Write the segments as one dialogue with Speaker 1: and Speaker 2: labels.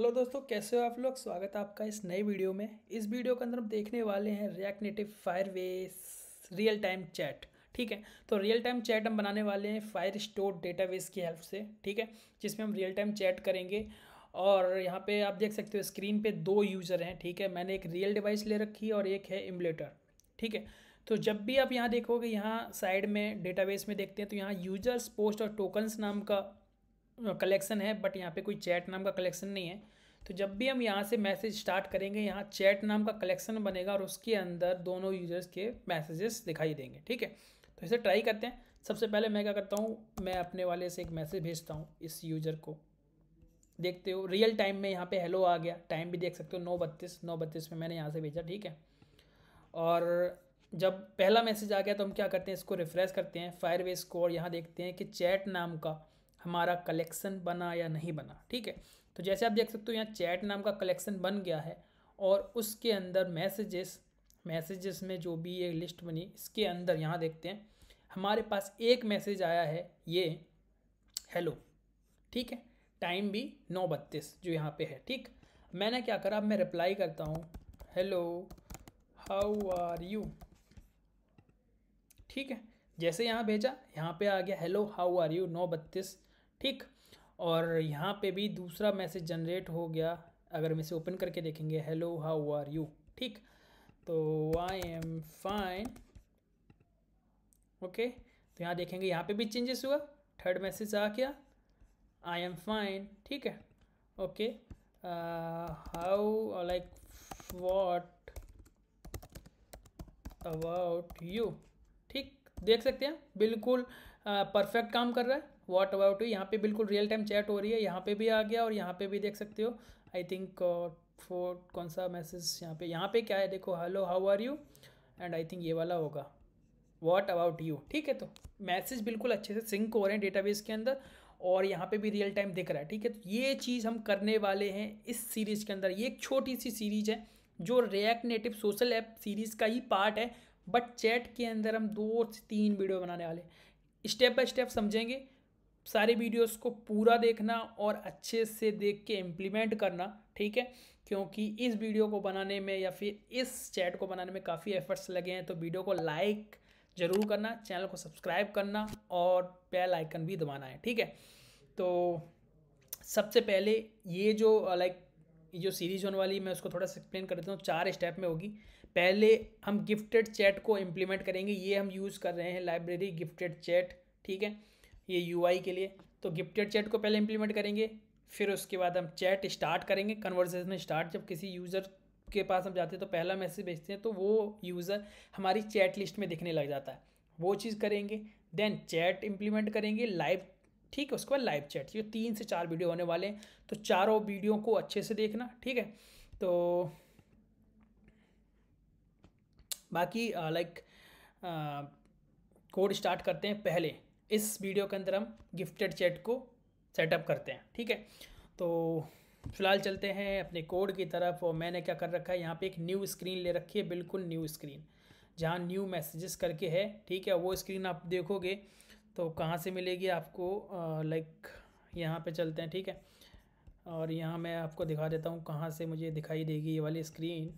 Speaker 1: hello दोस्तों कैसे हो आप लोग स्वागत है आपका इस नए वीडियो में इस वीडियो के अंदर हम देखने वाले हैं React Native Firebase real time chat ठीक है तो रियल टाइम चैट हम बनाने वाले हैं फायर स्टोर डेटाबेस की हेल्प से ठीक है जिसमें हम रियल टाइम चैट करेंगे और यहाँ पे आप देख सकते हो स्क्रीन पे दो यूज़र हैं ठीक है मैंने एक रियल डिवाइस ले रखी है और एक है इमलेटर ठीक है तो जब भी आप यहाँ देखोगे यहाँ साइड में डेटाबेस में देखते हैं तो यहाँ यूजर्स पोस्ट और टोकन्स नाम का कलेक्शन है बट यहाँ पे कोई चैट नाम का कलेक्शन नहीं है तो जब भी हम यहाँ से मैसेज स्टार्ट करेंगे यहाँ चैट नाम का कलेक्शन बनेगा और उसके अंदर दोनों यूजर्स के मैसेजेस दिखाई देंगे ठीक है तो इसे ट्राई करते हैं सबसे पहले मैं क्या करता हूँ मैं अपने वाले से एक मैसेज भेजता हूँ इस यूजर को देखते हो रियल टाइम में यहाँ पे हेलो आ गया टाइम भी देख सकते हो नौ बत्तीस नौ बत्तीस में मैंने यहाँ से भेजा ठीक है और जब पहला मैसेज आ गया तो हम क्या करते हैं इसको रिफ्रेश करते हैं को स्कोर यहाँ देखते हैं कि चैट नाम का हमारा कलेक्शन बना या नहीं बना ठीक है तो जैसे आप देख सकते हो यहाँ चैट नाम का कलेक्शन बन गया है और उसके अंदर मैसेजेस मैसेजेस में जो भी ये लिस्ट बनी इसके अंदर यहाँ देखते हैं हमारे पास एक मैसेज आया है ये हेलो ठीक है टाइम भी नौ बत्तीस जो यहाँ पे है ठीक मैंने क्या करा अब मैं रिप्लाई करता हूँ हेलो हाउ आर यू ठीक है जैसे यहाँ भेजा यहाँ पे आ गया हेलो हाउ आर यू नौ बत्तीस ठीक और यहाँ पे भी दूसरा मैसेज जनरेट हो गया अगर हम इसे ओपन करके देखेंगे हेलो हाउ आर यू ठीक तो आई एम फाइन ओके तो यहाँ देखेंगे यहाँ पे भी चेंजेस हुआ थर्ड मैसेज आ गया आई एम फाइन ठीक है okay how like what about you ठीक देख सकते हैं बिल्कुल परफेक्ट uh, काम कर रहा है वॉट अबाउट यू यहाँ पे बिल्कुल रियल टाइम चैट हो रही है यहाँ पे भी आ गया और यहाँ पे भी देख सकते हो आई थिंक फोर कौन सा मैसेज यहाँ पे यहाँ पे क्या है देखो hello how are you and I think ये वाला होगा वॉट अबाउट यू ठीक है तो मैसेज बिल्कुल अच्छे से सिंक हो रहे हैं डेटाबेस के अंदर और यहाँ पे भी रियल टाइम दिख रहा है ठीक है तो ये चीज़ हम करने वाले हैं इस सीरीज़ के अंदर ये एक छोटी सी सीरीज़ है जो React Native social app series का ही पार्ट है बट चैट के अंदर हम दो से तीन वीडियो बनाने वाले स्टेप बाय स्टेप समझेंगे सारी वीडियोस को पूरा देखना और अच्छे से देख के इम्प्लीमेंट करना ठीक है क्योंकि इस वीडियो को बनाने में या फिर इस चैट को बनाने में काफ़ी एफर्ट्स लगे हैं तो वीडियो को लाइक ज़रूर करना चैनल को सब्सक्राइब करना और बेल आइकन भी दबाना है ठीक है तो सबसे पहले ये जो लाइक जो सीरीज होने वाली मैं उसको थोड़ा सा एक्सप्लेन कर देता हूँ चार स्टेप में होगी पहले हम गिफ्टेड चैट को इम्प्लीमेंट करेंगे ये हम यूज़ कर रहे हैं लाइब्रेरी गिफ्टेड चैट ठीक है ये यू के लिए तो गिफ्टेड चैट को पहले इम्प्लीमेंट करेंगे फिर उसके बाद हम चैट स्टार्ट करेंगे कन्वर्सेशन स्टार्ट जब किसी यूज़र के पास हम जाते हैं तो पहला मैसेज भेजते हैं तो वो यूज़र हमारी चैट लिस्ट में दिखने लग जाता है वो चीज़ करेंगे देन चैट इम्प्लीमेंट करेंगे लाइव ठीक है उसके बाद लाइव चैट ये तीन से चार वीडियो होने वाले हैं तो चारों वीडियो को अच्छे से देखना ठीक है तो बाकी लाइक कोड स्टार्ट करते हैं पहले इस वीडियो के अंदर हम गिफ्टेड चैट को सेटअप करते हैं ठीक है तो फिलहाल चलते हैं अपने कोड की तरफ और मैंने क्या कर रखा है यहाँ पे एक न्यू स्क्रीन ले रखी है बिल्कुल न्यू स्क्रीन जहाँ न्यू मैसेजेस करके है ठीक है वो स्क्रीन आप देखोगे तो कहाँ से मिलेगी आपको लाइक यहाँ पे चलते हैं ठीक है और यहाँ मैं आपको दिखा देता हूँ कहाँ से मुझे दिखाई देगी ये वाली स्क्रीन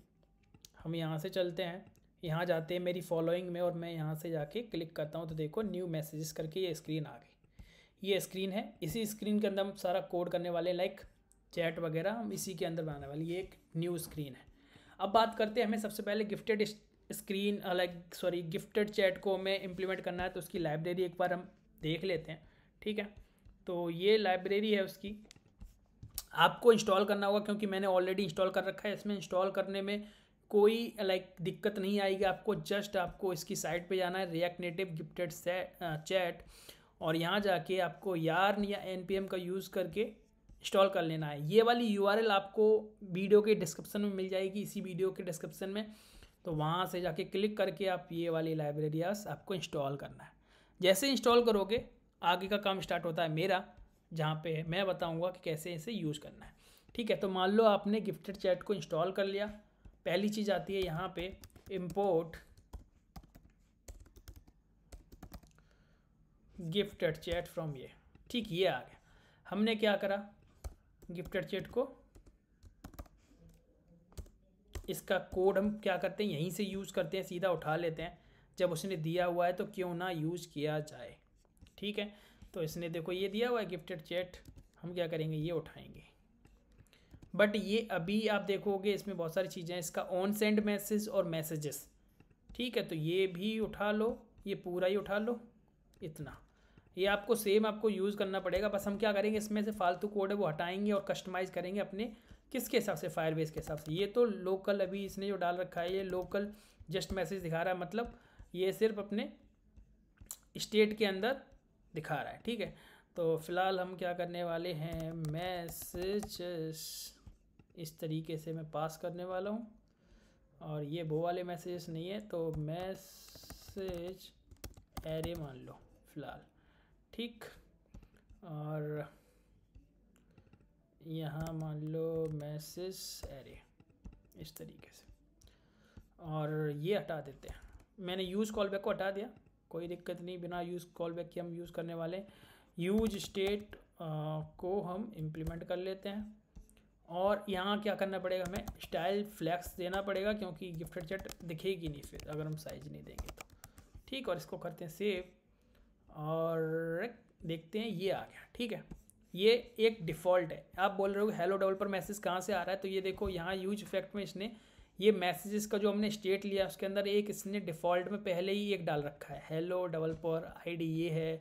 Speaker 1: हम यहाँ से चलते हैं यहाँ जाते हैं मेरी फॉलोइंग में और मैं यहाँ से जाके क्लिक करता हूँ तो देखो न्यू मैसेजेस करके ये स्क्रीन आ गई ये स्क्रीन है इसी स्क्रीन के अंदर हम सारा कोड करने वाले लाइक चैट वगैरह हम इसी के अंदर बनाने वाले ये एक न्यू स्क्रीन है अब बात करते हैं हमें सबसे पहले gifted screen like sorry gifted chat को हमें इम्प्लीमेंट करना है तो उसकी लाइब्रेरी एक बार हम देख लेते हैं ठीक है तो ये लाइब्रेरी है उसकी आपको इंस्टॉल करना होगा क्योंकि मैंने ऑलरेडी इंस्टॉल कर रखा है इसमें इंस्टॉल करने में कोई लाइक दिक्कत नहीं आएगी आपको जस्ट आपको इसकी साइट पे जाना है रिएक्ट नेटिव गिफ्टेड चैट और यहाँ जाके आपको यार्न या एन का यूज़ करके इंस्टॉल कर लेना है ये वाली यू आपको वीडियो के डिस्क्रिप्शन में मिल जाएगी इसी वीडियो के डिस्क्रिप्शन में तो वहाँ से जाके क्लिक करके आप ये वाली लाइब्रेरियाज आपको इंस्टॉल करना है जैसे इंस्टॉल करोगे आगे का काम स्टार्ट होता है मेरा जहाँ पे मैं बताऊँगा कि कैसे इसे यूज़ करना है ठीक है तो मान लो आपने गिफ्टेड चैट को इंस्टॉल कर लिया पहली चीज़ आती है यहाँ पे इम्पोर्ट गिफ्टेड चैट फ्रॉम ये ठीक ये आ गया हमने क्या करा गिफ्टेड चैट को इसका कोड हम क्या करते हैं यहीं से यूज़ करते हैं सीधा उठा लेते हैं जब उसने दिया हुआ है तो क्यों ना यूज़ किया जाए ठीक है तो इसने देखो ये दिया हुआ है गिफ्टेड चैट हम क्या करेंगे ये उठाएंगे बट ये अभी आप देखोगे इसमें बहुत सारी चीज़ें हैं इसका ऑन सेंड मैसेज और मैसेजेस ठीक है तो ये भी उठा लो ये पूरा ही उठा लो इतना ये आपको सेम आपको यूज़ करना पड़ेगा बस हम क्या करेंगे इसमें से फालतू कोड है वो हटाएंगे और कस्टमाइज़ करेंगे अपने किसके हिसाब से फायर बेस के हिसाब से ये तो लोकल अभी इसने जो डाल रखा है ये लोकल जस्ट मैसेज दिखा रहा है मतलब ये सिर्फ अपने स्टेट के अंदर दिखा रहा है ठीक है तो फ़िलहाल हम क्या करने वाले हैं मैसेज इस तरीके से मैं पास करने वाला हूँ और ये वो वाले मैसेजेस नहीं है तो मैसेज एरे मान लो फ़िलहाल ठीक और यहाँ मान लो मैसेज एरे इस तरीके से और ये हटा देते हैं मैंने यूज़ कॉल बैक को हटा दिया कोई दिक्कत नहीं बिना यूज़ कॉल बैक के हम यूज़ करने वाले यूज स्टेट को हम इम्प्लीमेंट कर लेते हैं और यहाँ क्या करना पड़ेगा हमें स्टाइल फ्लैक्स देना पड़ेगा क्योंकि गिफ्टेड चट दिखेगी नहीं फिर अगर हम साइज नहीं देंगे तो ठीक और इसको करते हैं सेव और देखते हैं ये आ गया ठीक है ये एक डिफ़ॉल्ट है आप बोल रहे हो हेलो डबल पर मैसेज कहाँ से आ रहा है तो ये देखो यहाँ यूज इफेक्ट में इसने ये मैसेजेस का जो हमने स्टेट लिया उसके अंदर एक इसने डिफ़ॉल्ट में पहले ही एक डाल रखा है हेलो डबल पर आई ये है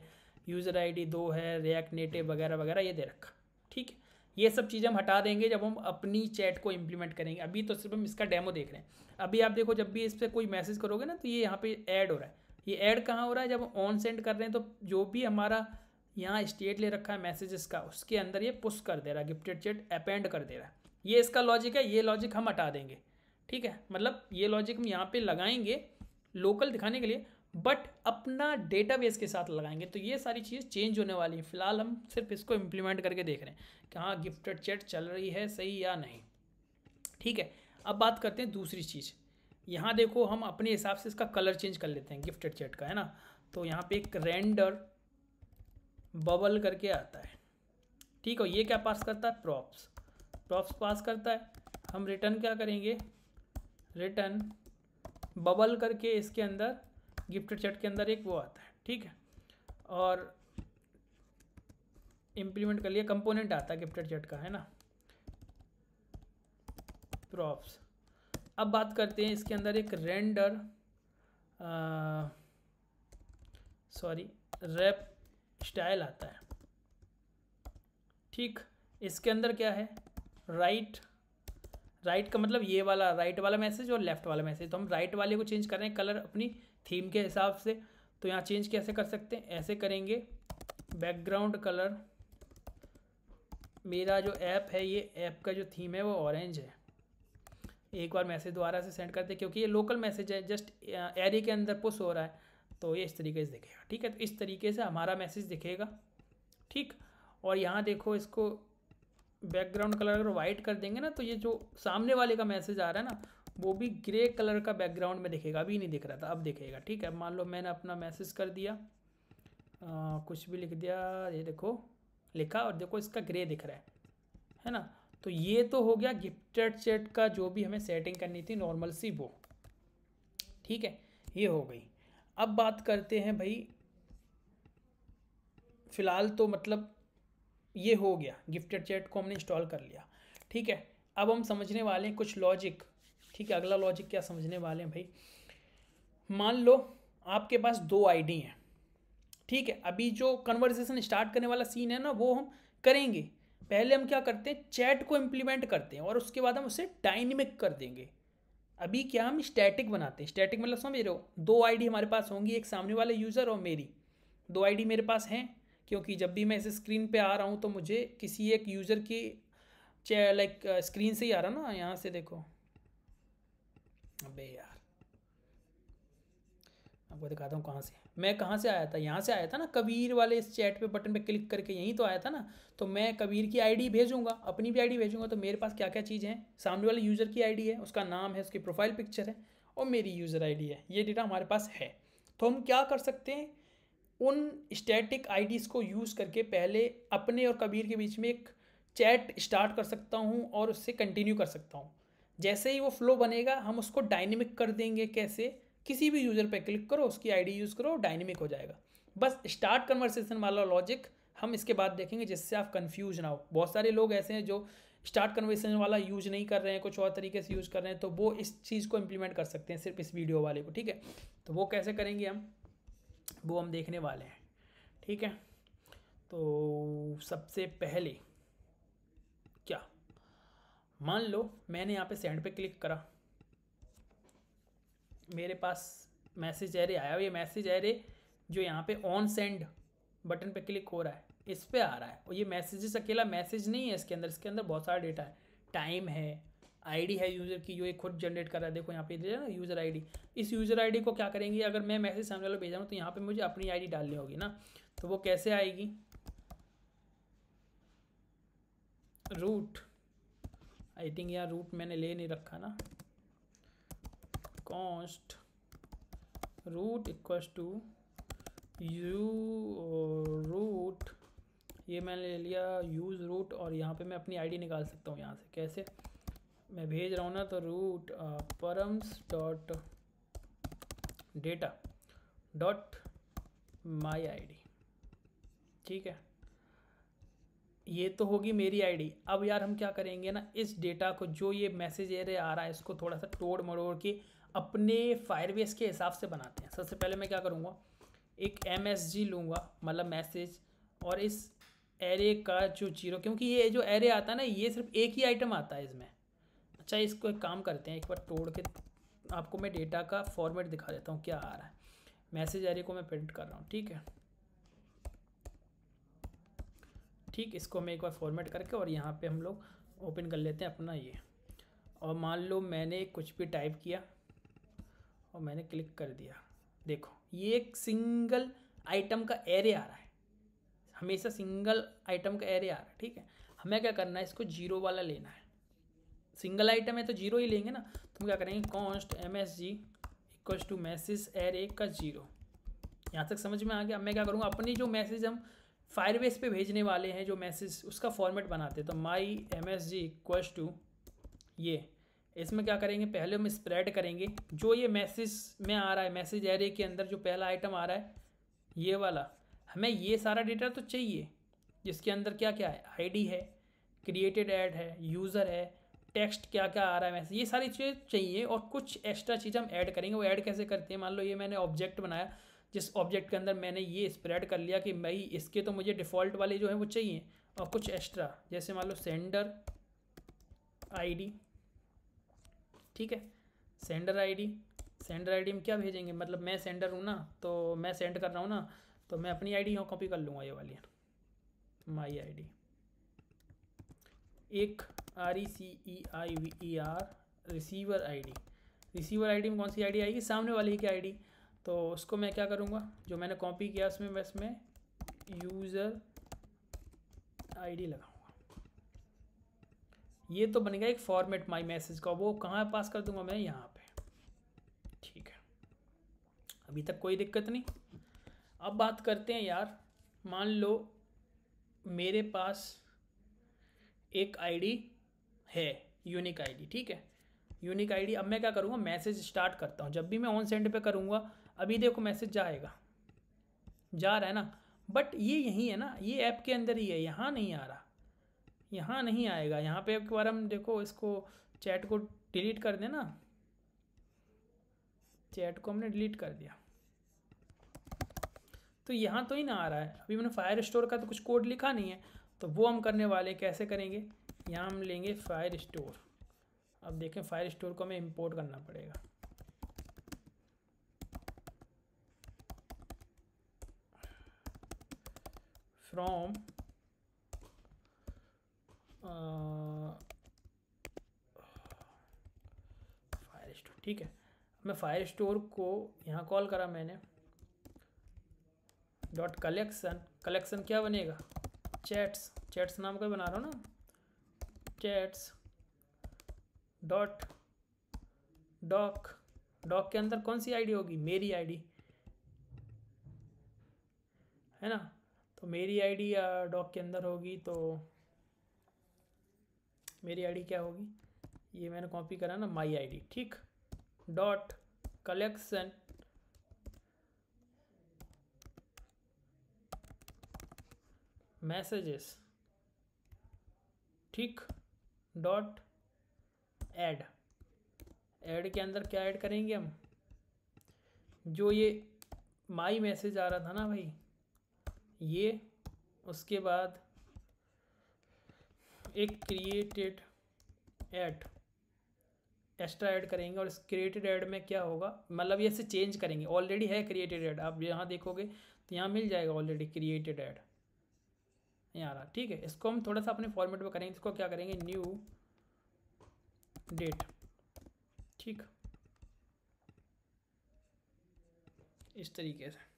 Speaker 1: यूज़र आई दो है रिएक्ट नेटिव वगैरह वगैरह ये दे रखा ठीक है ये सब चीज़ हम हटा देंगे जब हम अपनी चैट को इम्प्लीमेंट करेंगे अभी तो सिर्फ हम इसका डेमो देख रहे हैं अभी आप देखो जब भी इस पर कोई मैसेज करोगे ना तो ये यहाँ पे ऐड हो रहा है ये ऐड कहाँ हो रहा है जब हम ऑन सेंड कर रहे हैं तो जो भी हमारा यहाँ स्टेट ले रखा है मैसेजेस का उसके अंदर ये पुश कर दे रहा है गिफ्टेड चैट अपेंड कर दे रहा है ये इसका लॉजिक है ये लॉजिक हम हटा देंगे ठीक है मतलब ये लॉजिक हम यहाँ पे लगाएंगे लोकल दिखाने के लिए बट अपना डेटाबेस के साथ लगाएंगे तो ये सारी चीज़ चेंज होने वाली है फिलहाल हम सिर्फ इसको इम्प्लीमेंट करके देख रहे हैं कि हाँ गिफ्टेड चैट चल रही है सही या नहीं ठीक है अब बात करते हैं दूसरी चीज़ यहाँ देखो हम अपने हिसाब से इसका कलर चेंज कर लेते हैं गिफ्टेड चैट का है ना तो यहाँ पे एक रेंडर बबल करके आता है ठीक है ये क्या पास करता है प्रॉप्स प्रॉप्स पास करता है हम रिटर्न क्या करेंगे रिटर्न बबल करके इसके अंदर गिफ्टेड चैट के अंदर एक वो आता है ठीक है और इम्प्लीमेंट कर लिया कंपोनेंट आता है गिफ्टेड चैट का है ना प्रॉप्स अब बात करते हैं इसके अंदर एक रेंडर सॉरी रैप स्टाइल आता है ठीक इसके अंदर क्या है राइट राइट का मतलब ये वाला राइट वाला मैसेज और लेफ्ट वाला मैसेज तो हम राइट वाले को चेंज कर रहे हैं कलर अपनी थीम के हिसाब से तो यहाँ चेंज कैसे कर सकते हैं ऐसे करेंगे बैकग्राउंड कलर मेरा जो ऐप है ये ऐप का जो थीम है वो ऑरेंज है एक बार मैसेज दोबारा से सेंड करते क्योंकि ये लोकल मैसेज है जस्ट एरे uh, के अंदर पुश हो रहा है तो ये इस तरीके से दिखेगा ठीक है तो इस तरीके से हमारा मैसेज दिखेगा ठीक और यहाँ देखो इसको बैकग्राउंड कलर अगर वाइट कर देंगे ना तो ये जो सामने वाले का मैसेज आ रहा है ना वो भी ग्रे कलर का बैकग्राउंड में दिखेगा अभी नहीं दिख रहा था अब दिखेगा ठीक है मान लो मैंने अपना मैसेज कर दिया आ, कुछ भी लिख दिया ये देखो लिखा और देखो इसका ग्रे दिख रहा है है ना तो ये तो हो गया गिफ्टेड चैट का जो भी हमें सेटिंग करनी थी नॉर्मल सी वो ठीक है ये हो गई अब बात करते हैं भाई फ़िलहाल तो मतलब ये हो गया गिफ्टेड चैट को हमने इंस्टॉल कर लिया ठीक है अब हम समझने वाले हैं कुछ लॉजिक ठीक है अगला लॉजिक क्या समझने वाले हैं भाई मान लो आपके पास दो आईडी हैं ठीक है अभी जो कन्वर्जेशन स्टार्ट करने वाला सीन है ना वो हम करेंगे पहले हम क्या करते हैं चैट को इम्प्लीमेंट करते हैं और उसके बाद हम उसे डायनेमिक कर देंगे अभी क्या हम स्टैटिक बनाते हैं स्टैटिक मतलब समझ रहे हो दो आईडी हमारे पास होंगी एक सामने वाले यूज़र और मेरी दो आईडी मेरे पास हैं क्योंकि जब भी मैं इस स्क्रीन पे आ रहा हूँ तो मुझे किसी एक यूज़र की लाइक स्क्रीन से ही आ रहा ना यहाँ से देखो अबे यार आपको दिखाता हूँ कहाँ से मैं कहाँ से आया था यहाँ से आया था ना कबीर वाले इस चैट पे बटन पे क्लिक करके यहीं तो आया था ना तो मैं कबीर की आईडी भेजूंगा अपनी भी आईडी भेजूंगा तो मेरे पास क्या क्या चीज़ें हैं सामने वाले यूज़र की आईडी है उसका नाम है उसकी प्रोफाइल पिक्चर है और मेरी यूज़र आईडी है ये डेटा हमारे पास है तो हम क्या कर सकते हैं उन स्टैटिक आईडीज़ को यूज़ करके पहले अपने और कबीर के बीच में एक चैट स्टार्ट कर सकता हूँ और उससे कंटिन्यू कर सकता हूँ जैसे ही वो फ्लो बनेगा हम उसको डायनेमिक कर देंगे कैसे किसी भी यूज़र पे क्लिक करो उसकी आईडी यूज़ करो डायनेमिक हो जाएगा बस स्टार्ट कन्वर्सेशन वाला लॉजिक हम इसके बाद देखेंगे जिससे आप कन्फ्यूज ना हो बहुत सारे लोग ऐसे हैं जो स्टार्ट कन्वर्सेशन वाला यूज नहीं कर रहे हैं कुछ और तरीके से यूज़ कर रहे हैं तो वो इस चीज़ को इम्प्लीमेंट कर सकते हैं सिर्फ इस वीडियो वाले को ठीक है तो वो कैसे करेंगे हम वो हम देखने वाले हैं ठीक है तो सबसे पहले मान लो मैंने यहाँ पे सेंड पे क्लिक करा मेरे पास मैसेज अरे आया ये मैसेज अरे जो यहाँ पे ऑन सेंड बटन पे क्लिक हो रहा है इस पर आ रहा है और ये मैसेजेस अकेला मैसेज नहीं है इसके अंदर इसके अंदर बहुत सारा डेटा है टाइम है आईडी है यूज़र की जो ये खुद जनरेट कर रहा है देखो यहाँ पे ना यूज़र आईडी इस यूज़र आईडी को क्या करेंगे अगर मैं मैसेज सामने वाले भेजा हूँ तो यहाँ पे मुझे अपनी आईडी डालनी होगी ना तो वो कैसे आएगी रूट आई थिंक यार रूट मैंने ले नहीं रखा ना const route equals to you route ये मैंने ले लिया यूज़ रूट और यहाँ पे मैं अपनी आईडी निकाल सकता हूँ यहाँ से कैसे मैं भेज रहा हूँ ना तो route params dot data dot my I ठीक है ये तो होगी मेरी आईडी अब यार हम क्या करेंगे ना इस डेटा को जो ये मैसेज एरे आ रहा है इसको थोड़ा सा तोड़ मरोड़ के अपने फायरवेस के हिसाब से बनाते हैं सबसे पहले मैं क्या करूँगा एक एम लूँगा मतलब मैसेज और इस एरे का जो जीरो क्योंकि ये जो एरे आता है ना ये सिर्फ एक ही आइटम आता है इसमें अच्छा इसको एक काम करते हैं एक बार तोड़ के आपको मैं डेटा का फॉर्मेट दिखा देता हूँ क्या आ रहा है मैसेज एरे को मैं प्रिंट कर रहा हूँ ठीक है ठीक इसको हमें एक बार फॉर्मेट करके और यहाँ पे हम लोग ओपन कर लेते हैं अपना ये और मान लो मैंने कुछ भी टाइप किया और मैंने क्लिक कर दिया देखो ये एक सिंगल आइटम का एरे आ रहा है हमेशा सिंगल आइटम का एरे आ रहा है ठीक है हमें क्या करना है इसको जीरो वाला लेना है सिंगल आइटम है तो जीरो ही लेंगे ना तो हम क्या करेंगे const M S G equals to message array का जीरो यहाँ तक समझ में आ गया अब मैं क्या करूँगा अपनी जो मैसेज हम फायरबेस पे भेजने वाले हैं जो मैसेज उसका फॉर्मेट बनाते हैं तो my M S G equals to ये इसमें क्या करेंगे पहले हम स्प्रेड करेंगे जो ये मैसेज में आ रहा है मैसेज एरे के अंदर जो पहला आइटम आ रहा है ये वाला हमें ये सारा डेटा तो चाहिए जिसके अंदर क्या क्या है आईडी है क्रिएटेड एड है यूज़र है टेक्स्ट क्या क्या आ रहा है मैसेज ये सारी चीज़ें चाहिए और कुछ एक्स्ट्रा चीज़ हम ऐड करेंगे वो ऐड कैसे करते हैं मान लो ये मैंने ऑब्जेक्ट बनाया जिस ऑब्जेक्ट के अंदर मैंने ये स्प्रेड कर लिया कि भाई इसके तो मुझे डिफ़ॉल्ट वाले जो है वो चाहिए और कुछ एक्स्ट्रा जैसे मान लो सेंडर आईडी ठीक है सेंडर आईडी सेंडर आईडी में क्या भेजेंगे मतलब मैं सेंडर हूँ ना तो मैं सेंड कर रहा हूँ ना तो मैं अपनी आईडी यहाँ कॉपी कर लूँगा ये वाली माई डी एक R E C E I V E R receiver I D receiver I D में कौन सी आई डी आएगी सामने वाले की आई डी तो उसको मैं क्या करूँगा जो मैंने कॉपी किया उसमें मैं इसमें यूज़र आईडी लगाऊंगा ये तो बन गया एक फॉर्मेट माई मैसेज का वो कहाँ पास कर दूंगा मैं यहाँ पे ठीक है अभी तक कोई दिक्कत नहीं अब बात करते हैं यार मान लो मेरे पास एक आईडी है यूनिक आईडी ठीक है यूनिक आईडी अब मैं क्या करूँगा मैसेज स्टार्ट करता हूँ जब भी मैं ऑन सेंड पे करूँगा अभी देखो मैसेज जाएगा जा रहा है ना बट ये यही है ना ये ऐप के अंदर ही है यहाँ नहीं आ रहा यहाँ नहीं आएगा यहाँ पे एक बार हम देखो इसको चैट को डिलीट कर देना चैट को हमने डिलीट कर दिया तो यहाँ तो ही ना आ रहा है अभी मैंने फायर स्टोर का तो कुछ कोड लिखा नहीं है तो वो हम करने वाले कैसे करेंगे यहाँ हम लेंगे फायर स्टोर अब देखें फायर स्टोर को हमें इम्पोर्ट करना पड़ेगा from फायर uh, स्टोर ठीक है मैं फायर स्टोर को यहाँ कॉल करा मैंने डॉट कलेक्शन कलेक्शन क्या बनेगा चैट्स चैट्स नाम का बना रहा हूँ ना चैट्स डॉट डॉक डॉक के अंदर कौन सी आईडी होगी मेरी आईडी है ना मेरी आईडी डॉक uh, के अंदर होगी तो मेरी आईडी क्या होगी ये मैंने कॉपी करा ना माई आईडी ठीक डॉट कलेक्शन मैसेजेस ठीक डॉट ऐड ऐड के अंदर क्या ऐड करेंगे हम जो ये माई मैसेज आ रहा था ना भाई ये उसके बाद एक क्रिएटेड एड एक्स्ट्रा ऐड करेंगे और इस क्रिएटेड ऐड में क्या होगा मतलब ये इसे चेंज करेंगे ऑलरेडी है क्रिएटेड ऐड आप यहाँ देखोगे तो यहाँ मिल जाएगा ऑलरेडी क्रिएटेड ऐड यहाँ रहा ठीक है इसको हम थोड़ा सा अपने फॉर्मेट में करेंगे इसको क्या करेंगे न्यू डेट ठीक इस तरीके से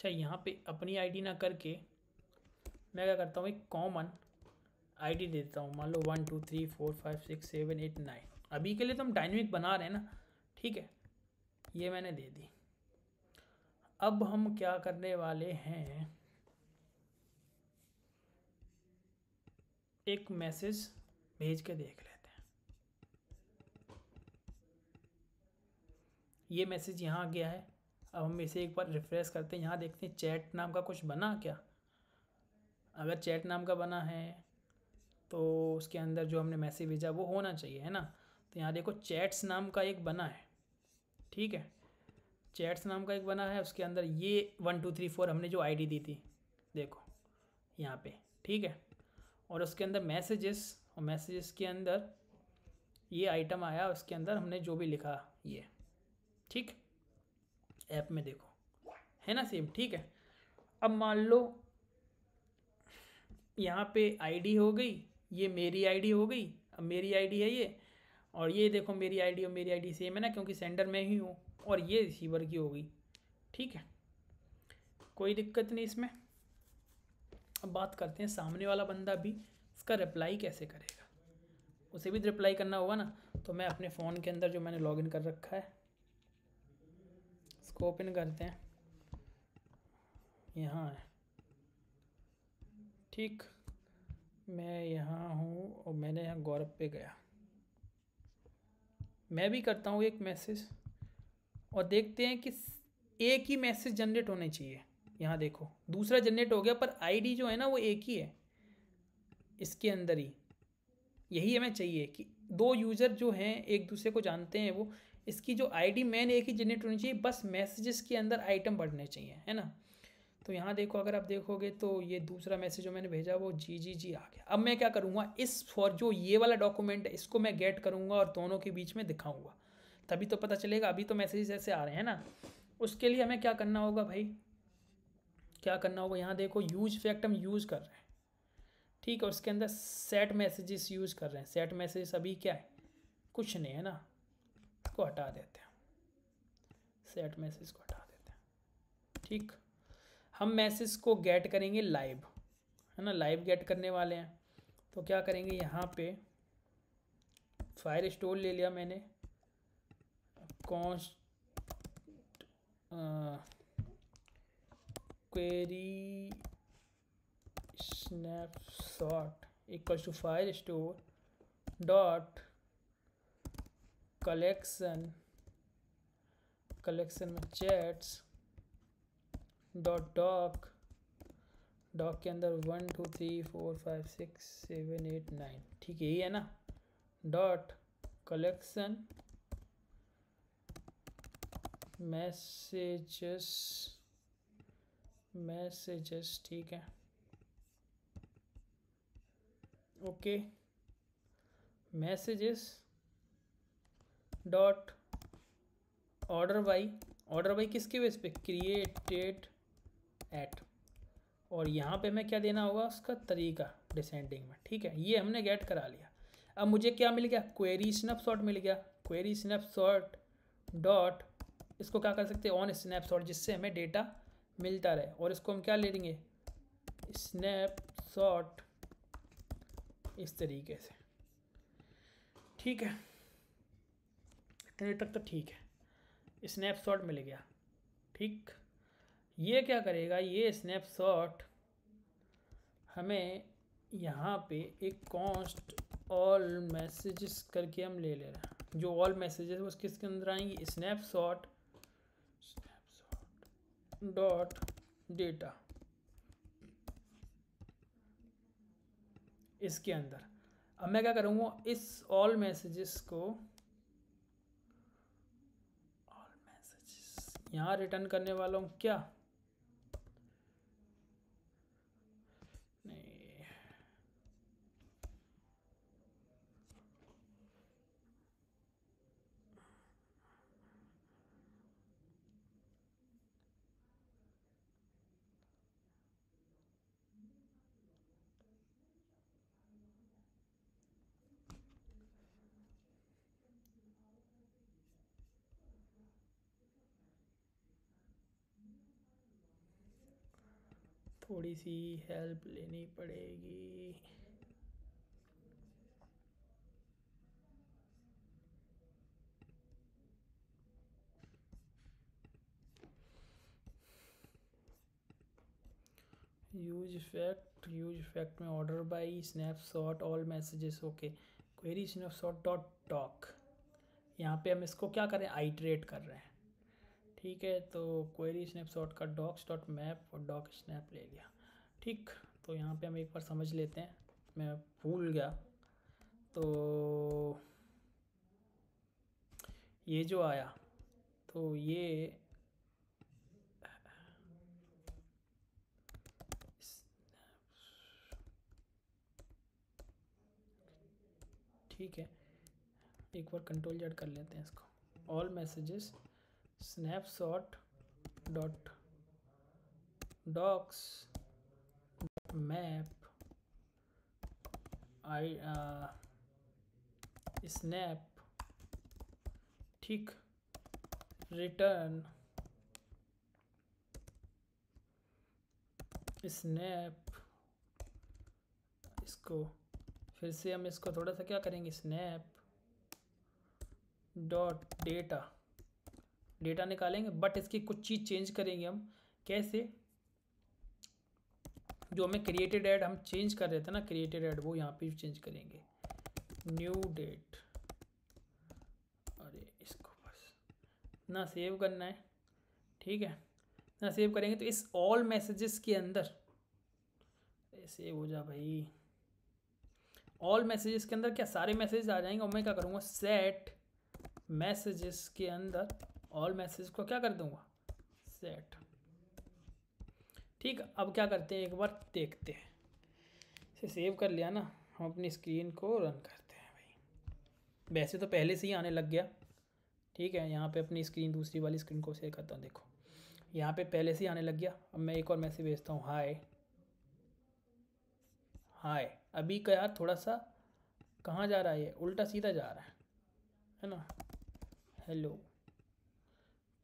Speaker 1: अच्छा यहाँ पे अपनी आईडी ना करके मैं क्या करता हूँ एक कॉमन आईडी दे देता हूँ मान लो one two three four five six seven eight nine अभी के लिए तो हम डायनेमिक बना रहे हैं ना ठीक है ये मैंने दे दी अब हम क्या करने वाले हैं एक मैसेज भेज के देख लेते हैं ये मैसेज यहाँ गया है अब हम इसे एक बार रिफ्रेश करते हैं यहाँ देखते हैं चैट नाम का कुछ बना क्या अगर चैट नाम का बना है तो उसके अंदर जो हमने मैसेज भेजा वो होना चाहिए है ना तो यहाँ देखो चैट्स नाम का एक बना है ठीक है चैट्स नाम का एक बना है उसके अंदर ये वन टू थ्री फोर हमने जो आईडी दी थी देखो यहाँ पे ठीक है और उसके अंदर मैसेजेस और मैसेजेस के अंदर ये आइटम आया उसके अंदर हमने जो भी लिखा ये ठीक है ऐप में देखो है ना सेम ठीक है अब मान लो यहाँ पे आईडी हो गई ये मेरी आईडी हो गई अब मेरी आईडी है ये और ये देखो मेरी आईडी और मेरी आईडी सेम है ना क्योंकि सेंडर में ही हूँ और ये रिसीवर की हो गई ठीक है कोई दिक्कत नहीं इसमें अब बात करते हैं सामने वाला बंदा भी इसका रिप्लाई कैसे करेगा उसे भी रिप्लाई करना होगा ना तो मैं अपने फ़ोन के अंदर जो मैंने लॉगिन कर रखा है इसको ओपन करते हैं यहाँ है ठीक मैं यहाँ हूँ और मैंने यहाँ गौरव पे गया मैं भी करता हूँ एक मैसेज और देखते हैं कि एक ही मैसेज जनरेट होने चाहिए यहाँ देखो दूसरा जनरेट हो गया पर आईडी जो है ना वो एक ही है इसके अंदर ही यही हमें चाहिए कि दो यूज़र जो हैं एक दूसरे को जानते हैं वो इसकी जो आईडी मैन एक ही जनरेट होनी चाहिए बस मैसेजेस के अंदर आइटम बढ़ने चाहिए है ना तो यहाँ देखो अगर आप देखोगे तो ये दूसरा मैसेज जो मैंने भेजा वो जी जी जी आ गया अब मैं क्या करूँगा इस फॉर जो ये वाला डॉक्यूमेंट है इसको मैं गेट करूँगा और दोनों के बीच में दिखाऊँगा तभी तो पता चलेगा अभी तो मैसेजेस ऐसे आ रहे हैं ना उसके लिए हमें क्या करना होगा भाई क्या करना होगा यहाँ देखो यूज फैक्ट हम यूज़ कर रहे हैं ठीक है उसके अंदर सेट मैसेजेस यूज़ कर रहे हैं सेट मैसेजेस अभी क्या है कुछ नहीं है ना को हटा देते हैं सेट मैसेज को हटा देते हैं ठीक हम मैसेज को गेट करेंगे लाइव है ना लाइव गेट करने वाले हैं तो क्या करेंगे यहाँ पे फायर स्टोर ले लिया मैंने const query snapshot equal to Firestore dot collection collection में चैट्स डॉट डॉक डॉक के अंदर one two three four five six seven eight nine ठीक यही है ना डॉट कलेक्शन मैसेजेस मैसेजेस ठीक है okay messages dot order by order by किसके बेस पे क्रिएटेड एट और यहाँ पे हमें क्या देना होगा उसका तरीका डिसेंडिंग में ठीक है ये हमने गेट करा लिया अब मुझे क्या मिल गया क्वेरी स्नैपशॉट मिल गया क्वेरी स्नैपशॉट डॉट इसको क्या कर सकते हैं ऑन स्नैपशॉट जिससे हमें डेटा मिलता रहे और इसको हम क्या ले लेंगे स्नैपशॉट इस तरीके से ठीक है इतने तक तो ठीक है स्नैपशॉट मिल गया ठीक ये क्या करेगा ये स्नैपशॉट हमें यहाँ पे एक कॉन्स्ट ऑल मैसेजेस करके हम ले ले रहे हैं जो ऑल मैसेजेस वो किसके अंदर आएंगे स्नैपशॉट स्नैपशॉट डॉट डेटा इसके अंदर अब मैं क्या करूँगा इस ऑल मैसेजेस को यहाँ रिटर्न करने वाला हूँ क्या थोड़ी सी हेल्प लेनी पड़ेगी यूज फैक्ट यूज फैक्ट में order by snapshot all messages okay query snapshot dot talk यहाँ पे हम इसको क्या कर रहे हैं आइट्रेट कर रहे हैं ठीक है तो क्वेरी स्नैपशॉट का डॉक्स डॉट मैप और डॉक स्नैप ले लिया ठीक तो यहाँ पे हम एक बार समझ लेते हैं मैं भूल गया तो ये जो आया तो ये ठीक है एक बार कंट्रोल जेड कर लेते हैं इसको all messages snapshot dot docs map I snap ठीक रिटर्न स्नैप इसको फिर से हम इसको थोड़ा सा क्या करेंगे स्नैप डॉट डेटा डेटा निकालेंगे बट इसकी कुछ चीज़ चेंज करेंगे हम कैसे जो हमें क्रिएटेड एड हम चेंज कर रहे थे ना क्रिएटेड एड वो यहाँ पे चेंज करेंगे न्यू डेट अरे इसको बस ना सेव करना है ठीक है ना सेव करेंगे तो इस ऑल मैसेजेस के अंदर सेव हो जा भाई ऑल मैसेजेस के अंदर क्या सारे मैसेज आ जाएंगे और मैं क्या करूँगा सेट मैसेजेस के अंदर ऑल मैसेज को क्या कर दूँगा सेट ठीक अब क्या करते हैं एक बार देखते हैं इसे सेव कर लिया ना हम अपनी स्क्रीन को रन करते हैं भाई वैसे तो पहले से ही आने लग गया ठीक है यहाँ पे अपनी स्क्रीन दूसरी वाली स्क्रीन को सेव करता हूँ देखो यहाँ पे पहले से ही आने लग गया अब मैं एक और मैसेज भेजता हूँ हाय हाय अभी का यार थोड़ा सा कहाँ जा रहा है ये उल्टा सीधा जा रहा है है ना हेलो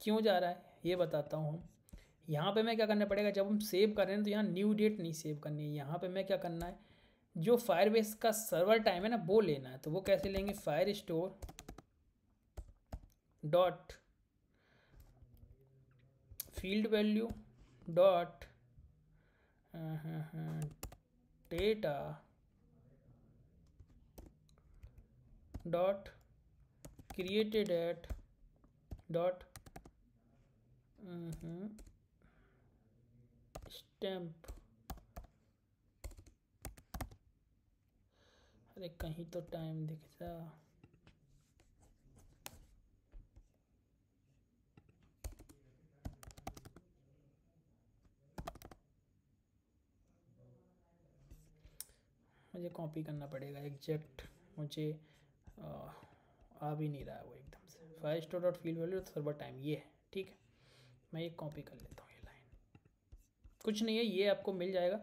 Speaker 1: क्यों जा रहा है ये बताता हूँ हम यहाँ पे मैं क्या करना पड़ेगा जब हम सेव कर रहे हैं तो यहाँ न्यू डेट नहीं सेव करनी है यहाँ पे मैं क्या करना है जो फायरबेस का सर्वर टाइम है ना वो लेना है तो वो कैसे लेंगे Firestore dot field value dot data dot created at dot stamp अरे कहीं तो टाइम दिख मुझे कॉपी करना पड़ेगा एग्जैक्ट मुझे आ, भी नहीं रहा वो एकदम से Firestore dot field value server time ये है ठीक है मैं ये कॉपी कर लेता हूँ कुछ नहीं है ये आपको मिल जाएगा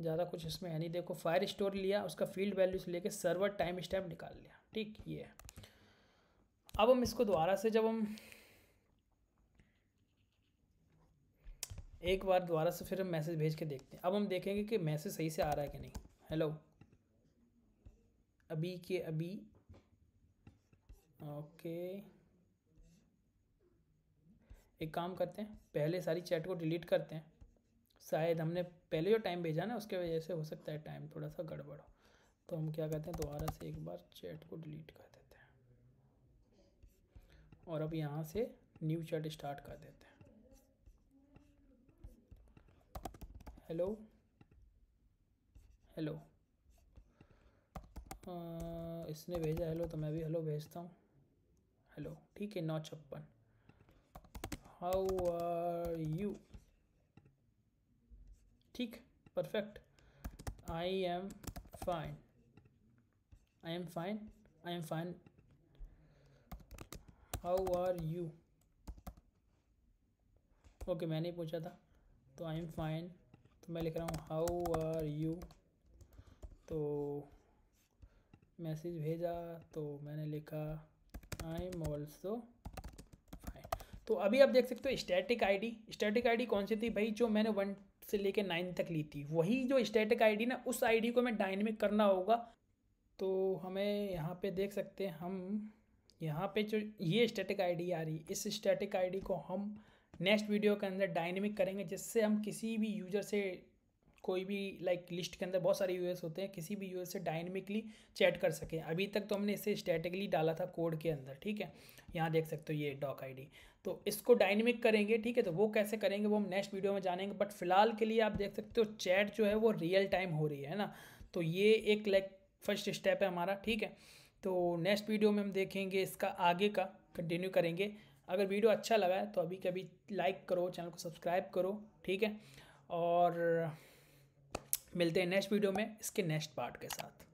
Speaker 1: ज़्यादा कुछ इसमें है नहीं देखो फायर स्टोर लिया उसका फील्ड वैल्यू से लेके सर्वर टाइम स्टैम्प निकाल लिया ठीक ये है अब हम इसको दोबारा से जब हम एक बार दोबारा से फिर हम मैसेज भेज के देखते हैं अब हम देखेंगे कि मैसेज सही से आ रहा है कि नहीं हेलो अभी के अभी ओके एक काम करते हैं पहले सारी चैट को डिलीट करते हैं शायद हमने पहले जो टाइम भेजा ना उसके वजह से हो सकता है टाइम थोड़ा सा गड़बड़ हो तो हम क्या करते हैं दोबारा से एक बार चैट को डिलीट कर देते हैं और अब यहाँ से न्यू चैट स्टार्ट कर देते हैं हेलो हेलो इसने भेजा हेलो तो मैं भी हेलो भेजता हूँ हेलो ठीक है नौ छप्पन हाउ आर यू ठीक perfect I am fine I am fine I am fine how are you okay मैंने ही पूछा था तो आई एम फाइन तो मैं लिख रहा हूँ हाउ आर यू तो मैसेज भेजा तो मैंने लिखा आई एम ऑल्सो फाइन तो अभी आप देख सकते हो स्टैटिक आईडी स्टैटिक आईडी कौन सी थी भाई जो मैंने वन से लेके नाइन तक ली थी वही जो स्टैटिक आईडी ना उस आईडी को हमें डायनेमिक करना होगा तो हमें यहाँ पे देख सकते हैं हम यहाँ पे जो ये स्टैटिक आईडी आ रही है इस स्टैटिक आईडी को हम नेक्स्ट वीडियो के अंदर डायनेमिक करेंगे जिससे हम किसी भी यूजर से कोई भी लाइक लिस्ट के अंदर बहुत सारे यूएस होते हैं किसी भी यूएस से डायनेमिकली चैट कर सकें अभी तक तो हमने इसे स्टैटिकली डाला था कोड के अंदर ठीक है यहाँ देख सकते हो ये डॉक आईडी तो इसको डायनेमिक करेंगे ठीक है तो वो कैसे करेंगे वो हम नेक्स्ट वीडियो में जानेंगे बट फिलहाल के लिए आप देख सकते हो चैट जो है वो रियल टाइम हो रही है ना तो ये एक लाइक फर्स्ट स्टेप है हमारा ठीक है तो नेक्स्ट वीडियो में हम देखेंगे इसका आगे का कंटिन्यू करेंगे अगर वीडियो अच्छा लगा है तो अभी कभी लाइक करो चैनल को सब्सक्राइब करो ठीक है और मिलते हैं नेक्स्ट वीडियो में इसके नेक्स्ट पार्ट के साथ